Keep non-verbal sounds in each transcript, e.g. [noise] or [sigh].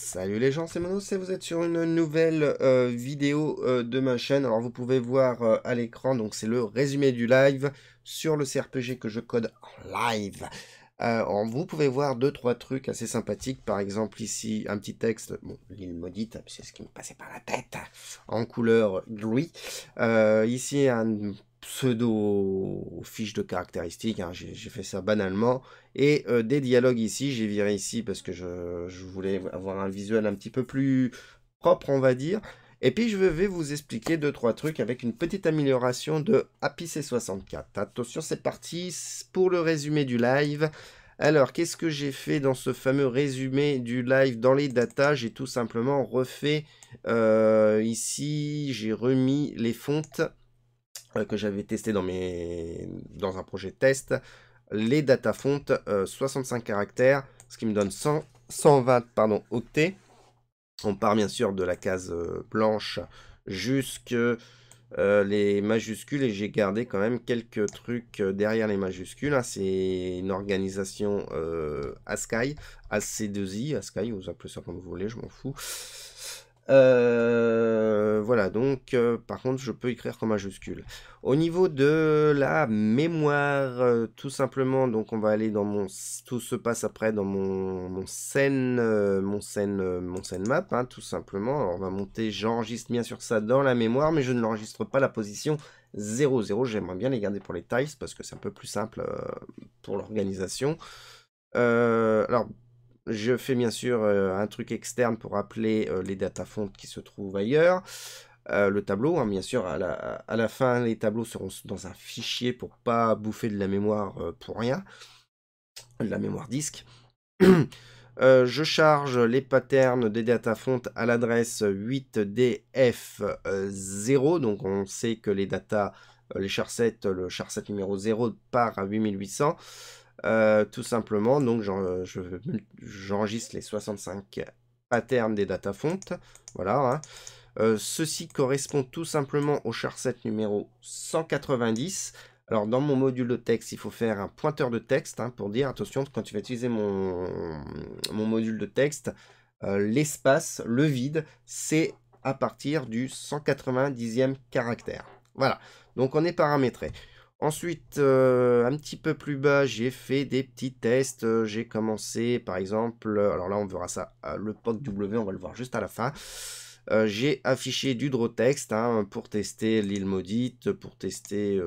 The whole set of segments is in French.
Salut les gens, c'est Mono, et vous êtes sur une nouvelle euh, vidéo euh, de ma chaîne. Alors vous pouvez voir euh, à l'écran, donc c'est le résumé du live sur le CRPG que je code en live. vous pouvez voir deux trois trucs assez sympathiques. Par exemple ici un petit texte, bon l'île maudite, c'est ce qui me passait par la tête, hein, en couleur gris. ici un pseudo fiche de caractéristiques, hein, j'ai fait ça banalement, et euh, des dialogues ici, j'ai viré ici parce que je, voulais avoir un visuel un petit peu plus propre, on va dire, et puis je vais vous expliquer deux trois trucs avec une petite amélioration de Happy C64. Attention, c'est parti pour le résumé du live. Alors, qu'est-ce que j'ai fait dans ce fameux résumé du live dans les datas J'ai tout simplement refait euh, ici, j'ai remis les fontes euh, que j'avais testé dans, mes... dans un projet de test, les data font 65 euh, caractères, ce qui me donne 100, 120 pardon, octets. On part bien sûr de la case blanche euh, jusque les majuscules et j'ai gardé quand même quelques trucs derrière les majuscules. Hein. C'est une organisation ASCII ASCII, AC2I, ASCII, vous appelez ça comme vous voulez, je m'en fous. Euh, voilà, donc euh, par contre, je peux écrire en majuscule. Au niveau de la mémoire, euh, tout simplement, donc on va aller dans mon... Tout se passe après dans mon, mon scène, mon scène, mon scène map, hein, tout simplement. Alors, on va monter, j'enregistre bien sûr ça dans la mémoire, mais je ne l'enregistre pas la position 0, 0. J'aimerais bien les garder pour les tiles, parce que c'est un peu plus simple pour l'organisation. alors, je fais bien sûr euh, un truc externe pour appeler euh, les data fontes qui se trouvent ailleurs. Euh, le tableau. Hein, bien sûr, à la, fin, les tableaux seront dans un fichier pour pas bouffer de la mémoire pour rien, la mémoire disque. [clears throat] je charge les patterns des data fonts à l'adresse 8df0, donc on sait que les data, les charsettes, le charset numéro 0 part à 8800. Euh, tout simplement, donc euh, j'enregistre les 65 terme des data fontes. Voilà. Hein. Euh, ceci correspond tout simplement au char numéro 190. Alors dans mon module de texte, il faut faire un pointeur de texte hein, pour dire attention quand tu vas utiliser mon, module de texte, l'espace, le vide, c'est à partir du 190e caractère. Voilà, donc on est paramétré. Ensuite, euh, un petit peu plus bas, j'ai fait des petits tests. Euh, j'ai commencé, par exemple, euh, alors là, on verra ça, le POC W, on va le voir juste à la fin. j'ai affiché du draw text hein, pour tester l'île maudite, pour tester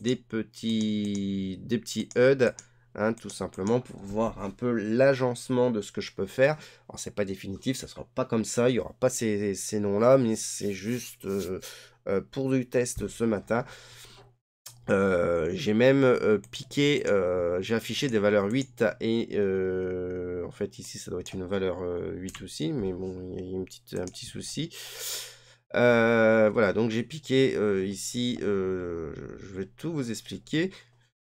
des petits des petits HUD, hein, tout simplement pour voir un peu l'agencement de ce que je peux faire. Alors ce n'est pas définitif, ça sera pas comme ça, il n'y aura pas ces, noms là, mais c'est juste pour du test ce matin. Euh, j'ai même euh, piqué, euh, j'ai affiché des valeurs 8 et en fait ici ça doit être une valeur 8 aussi, mais bon, il y a une petite, un petit souci. voilà, donc j'ai piqué ici, je vais tout vous expliquer.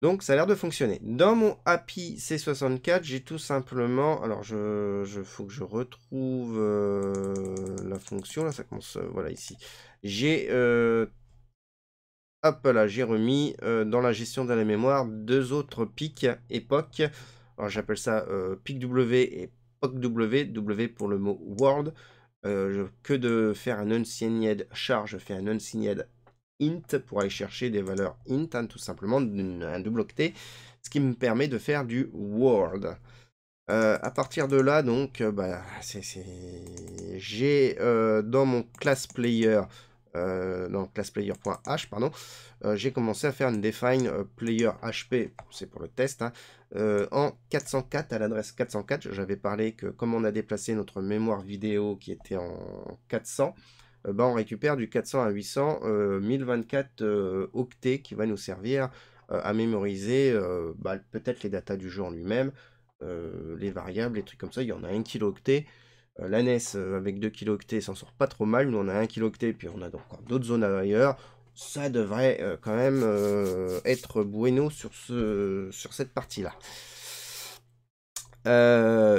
Donc ça a l'air de fonctionner. Dans mon API C64, j'ai tout simplement, alors je, je, faut que je retrouve la fonction, là ça commence, voilà ici. J'ai Hop là, j'ai remis euh, dans la gestion de la mémoire deux autres pics époque. Alors j'appelle ça euh, pic W et POC W, pour le mot World. Euh, que de faire un unsigned charge, je fais un unsigned int pour aller chercher des valeurs int, hein, tout simplement, un double octet, ce qui me permet de faire du World. à partir de là, donc, bah, j'ai dans mon class player euh, dans ClassPlayer.h, pardon, euh, j'ai commencé à faire une define euh, player HP, c'est pour le test, hein, en 404 à l'adresse 404. J'avais parlé que comme on a déplacé notre mémoire vidéo qui était en 400, bah, on récupère du 400 à 800 1024 octets qui va nous servir à mémoriser bah, peut-être les datas du jeu en lui-même, les variables, les trucs comme ça. Il y en a un kilo euh, la euh, avec 2 kiloctets s'en sort pas trop mal, nous on a 1 octet puis on a donc d'autres zones ailleurs. Ça devrait euh, quand même être bueno sur, ce, sur cette partie-là.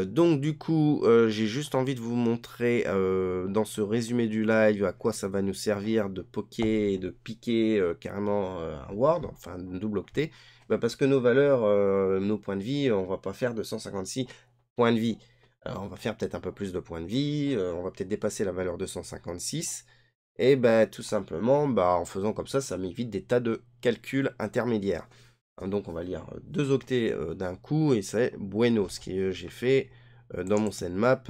donc du coup, j'ai juste envie de vous montrer dans ce résumé du live à quoi ça va nous servir de poker et de piquer carrément un Word, enfin un double octet, bah, parce que nos valeurs, nos points de vie, on va pas faire de 156 points de vie on va faire peut-être un peu plus de points de vie, euh, on va peut-être dépasser la valeur 256. Et ben tout simplement, bah, en faisant comme ça, ça m'évite des tas de calculs intermédiaires. Hein, donc on va lire euh, deux octets euh, d'un coup et c'est bueno, ce que j'ai fait dans mon map.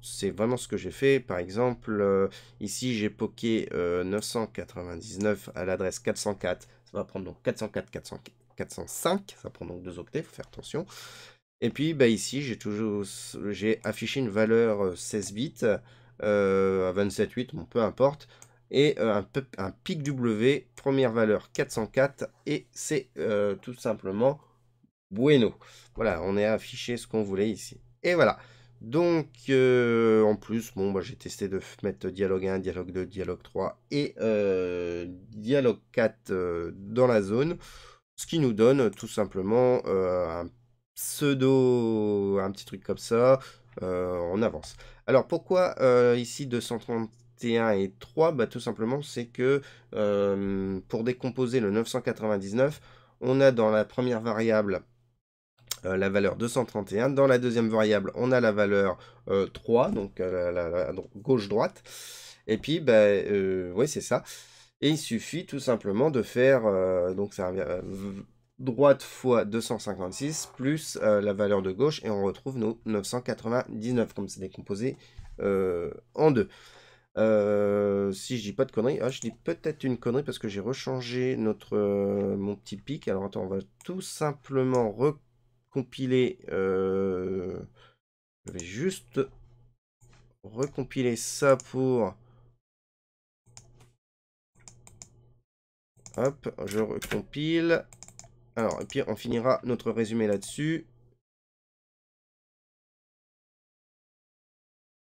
c'est vraiment ce que j'ai fait. Par exemple, ici j'ai poké 999 à l'adresse 404. Ça va prendre donc 404, 405, ça prend donc deux octets, faut faire attention. Et puis bah, ici, j'ai toujours j'ai affiché une valeur 16 euh, bits, euh, à 27.8, bon, peu importe, et euh, un, un, pic W, première valeur 404, et c'est tout simplement bueno. Voilà, on est affiché ce qu'on voulait ici. Et voilà. Donc, en plus, bon, moi bah, j'ai testé de mettre dialogue 1, dialogue 2, dialogue 3 et dialogue 4 dans la zone, ce qui nous donne tout simplement un pseudo, un petit truc comme ça, euh, on avance. Alors pourquoi euh, ici 231 et 3 bah, Tout simplement c'est que euh, pour décomposer le 999, on a dans la première variable la valeur 231, dans la deuxième variable on a la valeur 3, donc la, gauche-droite, et puis bah, oui c'est ça. Et il suffit tout simplement de faire, donc ça droite fois 256 plus euh, la valeur de gauche et on retrouve nos 999 comme c'est décomposé euh, en deux. Euh, si je dis pas de conneries, ah, je dis peut-être une connerie parce que j'ai rechangé notre mon petit pic. Alors attends, on va tout simplement recompiler. je vais juste recompiler ça pour Hop, je recompile. Alors, et puis on finira notre résumé là-dessus.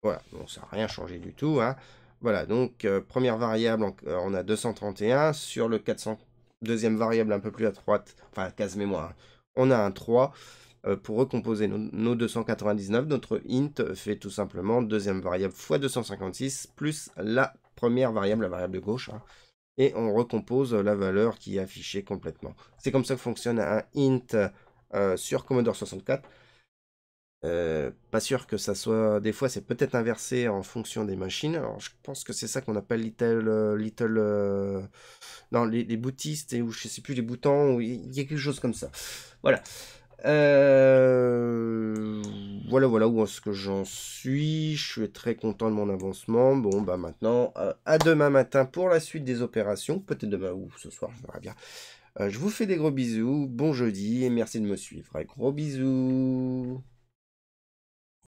Voilà, bon, ça n'a rien changé du tout. Hein. Voilà, donc euh, première variable, euh, on, a 231. Sur le 400, deuxième variable un peu plus à droite, enfin case mémoire, hein, on a un 3. Euh, pour recomposer nos, nos, 299, notre int fait tout simplement deuxième variable fois 256 plus la première variable, la variable de gauche. Hein et on recompose la valeur qui est affichée complètement. C'est comme ça que fonctionne un int euh, sur Commodore 64. Euh, pas sûr que ça soit... Des fois, c'est peut-être inversé en fonction des machines. je pense que c'est ça qu'on appelle little... Euh, little Non, les, boutistes, et, ou je sais plus, les boutons, ou il y a quelque chose comme ça. Voilà voilà, voilà où est-ce que j'en suis. Je suis très content de mon avancement. Bon, bah maintenant, euh, à demain matin pour la suite des opérations. Peut-être demain ou ce soir, je verrai bien. Euh, je vous fais des gros bisous. Bon jeudi et merci de me suivre. Gros bisous.